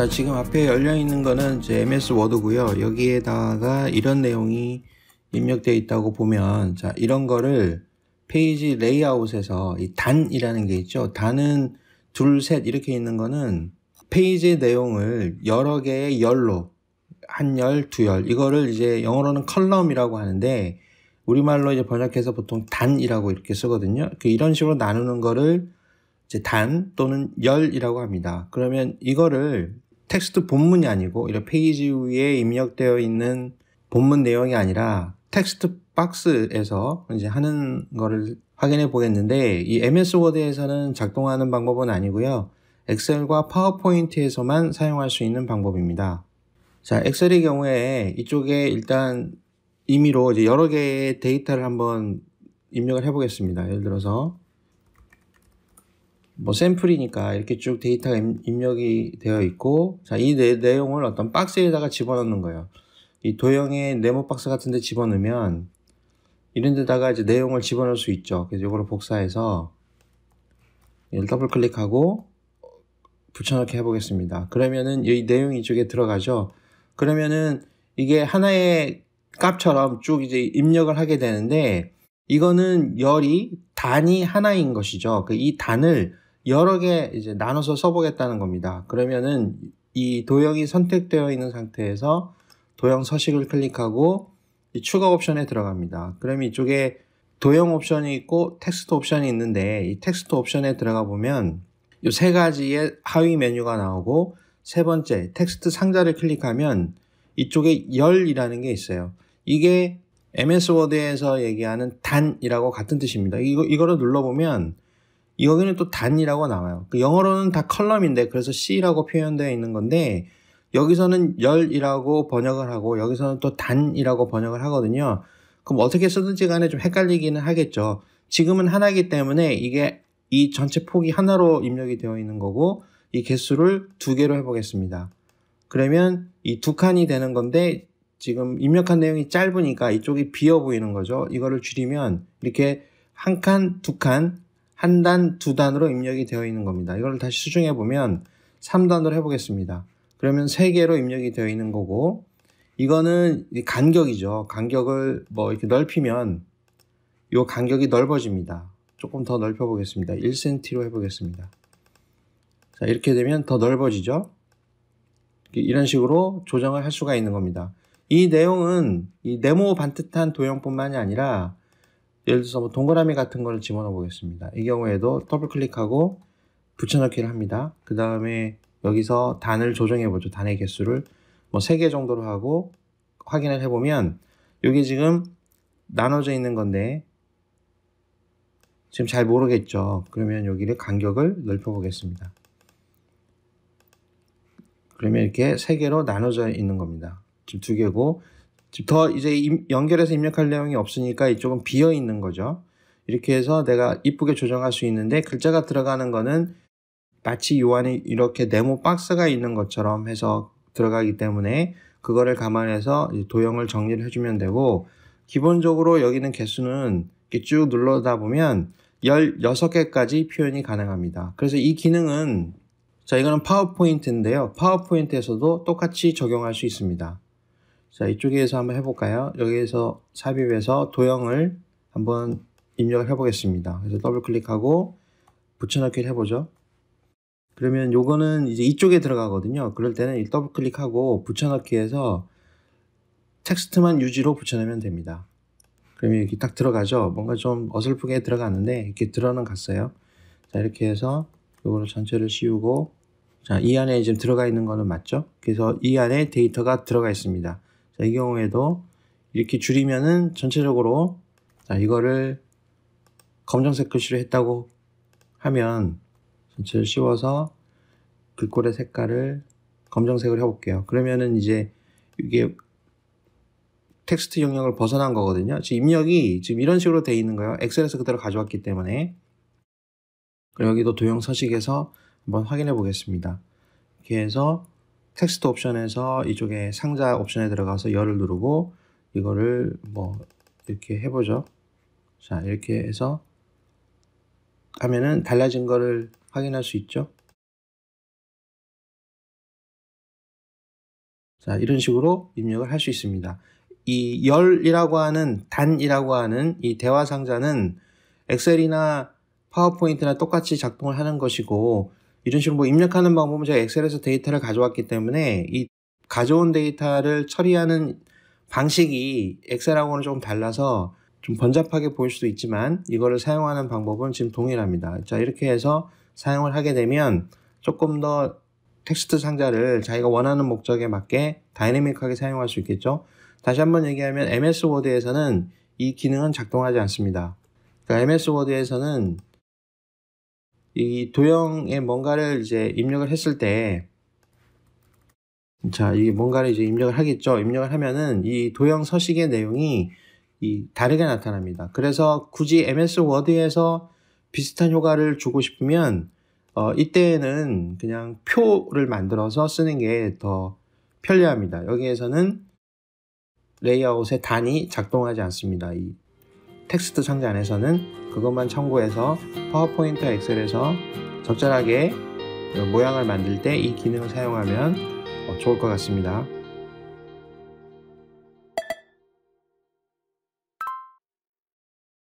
자 지금 앞에 열려 있는 거는 이제 MS 워드고요 여기에다가 이런 내용이 입력되어 있다고 보면 자 이런 거를 페이지 레이아웃에서 이 단이라는 게 있죠 단은 둘셋 이렇게 있는 거는 페이지의 내용을 여러 개의 열로 한 열, 두 열, 이거를 이제 영어로는 컬럼이라고 하는데, 우리말로 이제 번역해서 보통 단이라고 이렇게 쓰거든요. 그 이런 식으로 나누는 거를 이제 단 또는 열이라고 합니다. 그러면 이거를 텍스트 본문이 아니고 이런 페이지 위에 입력되어 있는 본문 내용이 아니라 텍스트 박스에서 이제 하는 거를 확인해 보겠는데 이 MS 워드에서는 작동하는 방법은 아니고요. 엑셀과 파워포인트에서만 사용할 수 있는 방법입니다. 자, 엑셀의 경우에 이쪽에 일단 임의로 이제 여러 개의 데이터를 한번 입력을 해 보겠습니다. 예를 들어서 뭐 샘플이니까 이렇게 쭉 데이터가 입력이 되어 있고 자이 내용을 어떤 박스에다가 집어넣는 거예요. 이 도형의 네모 박스 같은 데 집어넣으면 이런 데다가 이제 내용을 집어넣을 수 있죠. 그래서 이걸를 복사해서 얘를 더블 클릭하고 붙여넣기 해보겠습니다. 그러면은 이 내용이 이쪽에 들어가죠. 그러면은 이게 하나의 값처럼 쭉 이제 입력을 하게 되는데 이거는 열이 단이 하나인 것이죠. 그 이 단을 여러 개 이제 나눠서 써보겠다는 겁니다. 그러면은 이 도형이 선택되어 있는 상태에서 도형 서식을 클릭하고 추가 옵션에 들어갑니다. 그럼 이쪽에 도형 옵션이 있고 텍스트 옵션이 있는데 이 텍스트 옵션에 들어가 보면 이 세 가지의 하위 메뉴가 나오고 세 번째 텍스트 상자를 클릭하면 이쪽에 열이라는 게 있어요. 이게 MS 워드에서 얘기하는 단이라고 같은 뜻입니다. 이거 이거를 눌러 보면 여기는 또 단이라고 나와요. 그 영어로는 다 컬럼인데 그래서 C라고 표현되어 있는 건데 여기서는 열이라고 번역을 하고 여기서는 또 단이라고 번역을 하거든요. 그럼 어떻게 쓰든지 간에 좀 헷갈리기는 하겠죠. 지금은 하나이기 때문에 이게 이 전체 폭이 하나로 입력이 되어 있는 거고 이 개수를 두 개로 해보겠습니다. 그러면 이 두 칸이 되는 건데 지금 입력한 내용이 짧으니까 이쪽이 비어 보이는 거죠. 이거를 줄이면 이렇게 한 칸, 두 칸, 한 단, 두 단으로 입력이 되어 있는 겁니다. 이걸 다시 수정해 보면 3단으로 해보겠습니다. 그러면 3개로 입력이 되어 있는 거고 이거는 간격이죠. 간격을 뭐 이렇게 넓히면 이 간격이 넓어집니다. 조금 더 넓혀 보겠습니다. 1cm로 해보겠습니다. 자, 이렇게 되면 더 넓어지죠. 이런 식으로 조정을 할 수가 있는 겁니다. 이 내용은 이 네모 반듯한 도형뿐만이 아니라 예를 들어서 뭐 동그라미 같은 걸 집어넣어 보겠습니다. 이 경우에도 더블 클릭하고 붙여넣기를 합니다. 그 다음에 여기서 단을 조정해 보죠. 단의 개수를 뭐 3개 정도로 하고 확인을 해보면 여기 지금 나눠져 있는 건데 지금 잘 모르겠죠. 그러면 여기를 간격을 넓혀 보겠습니다. 그러면 이렇게 3개로 나눠져 있는 겁니다. 지금 2개고 더 이제 임, 연결해서 입력할 내용이 없으니까 이쪽은 비어 있는 거죠. 이렇게 해서 내가 이쁘게 조정할 수 있는데 글자가 들어가는 거는 마치 요한이 이렇게 네모 박스가 있는 것처럼 해서 들어가기 때문에 그거를 감안해서 도형을 정리를 해주면 되고 기본적으로 여기는 개수는 쭉 눌러다 보면 16개까지 표현이 가능합니다. 그래서 이 기능은 자 이거는 파워포인트인데요. 파워포인트에서도 똑같이 적용할 수 있습니다. 자, 이쪽에서 한번 해볼까요? 여기에서 삽입해서 도형을 한번 입력을 해보겠습니다. 그래서 더블 클릭하고 붙여넣기를 해보죠. 그러면 요거는 이제 이쪽에 들어가거든요. 그럴 때는 더블 클릭하고 붙여넣기해서 텍스트만 유지로 붙여넣으면 됩니다. 그러면 이렇게 딱 들어가죠. 뭔가 좀 어설프게 들어가는데 이렇게 들어는 갔어요. 자 이렇게 해서 요거를 전체를 씌우고 자 이 안에 지금 들어가 있는 거는 맞죠? 그래서 이 안에 데이터가 들어가 있습니다. 자, 이 경우에도 이렇게 줄이면은 전체적으로 자, 이거를 검정색 글씨로 했다고 하면 전체를 씌워서 글꼴의 그 색깔을 검정색을 해볼게요. 그러면은 이제 이게 텍스트 영역을 벗어난 거거든요. 지금 입력이 지금 이런 식으로 되어 있는 거예요. 엑셀에서 그대로 가져왔기 때문에. 여기도 도형 서식에서 한번 확인해 보겠습니다. 이렇게 해서 텍스트 옵션에서 이쪽에 상자 옵션에 들어가서 열을 누르고 이거를 뭐 이렇게 해보죠. 자 이렇게 해서 하면은 달라진 거를 확인할 수 있죠. 자 이런 식으로 입력을 할 수 있습니다. 이 열이라고 하는 단이라고 하는 이 대화 상자는 엑셀이나 파워포인트나 똑같이 작동을 하는 것이고 이런 식으로 뭐 입력하는 방법은 제가 엑셀에서 데이터를 가져왔기 때문에 이 가져온 데이터를 처리하는 방식이 엑셀하고는 조금 달라서 좀 번잡하게 보일 수도 있지만 이거를 사용하는 방법은 지금 동일합니다. 자 이렇게 해서 사용을 하게 되면 조금 더 텍스트 상자를 자기가 원하는 목적에 맞게 다이내믹하게 사용할 수 있겠죠. 다시 한번 얘기하면 MS 워드에서는 이 기능은 작동하지 않습니다. 그러니까 MS 워드에서는 이 도형에 뭔가를 이제 입력을 했을 때, 자, 이게 뭔가를 이제 입력을 하겠죠. 입력을 하면은 이 도형 서식의 내용이 이 다르게 나타납니다. 그래서 굳이 MS 워드에서 비슷한 효과를 주고 싶으면, 어, 이때에는 그냥 표를 만들어서 쓰는 게 더 편리합니다. 여기에서는 레이아웃의 단이 작동하지 않습니다. 이 텍스트 상자 안에서는 그것만 참고해서 파워포인트 엑셀에서 적절하게 모양을 만들 때 이 기능을 사용하면 어, 좋을 것 같습니다.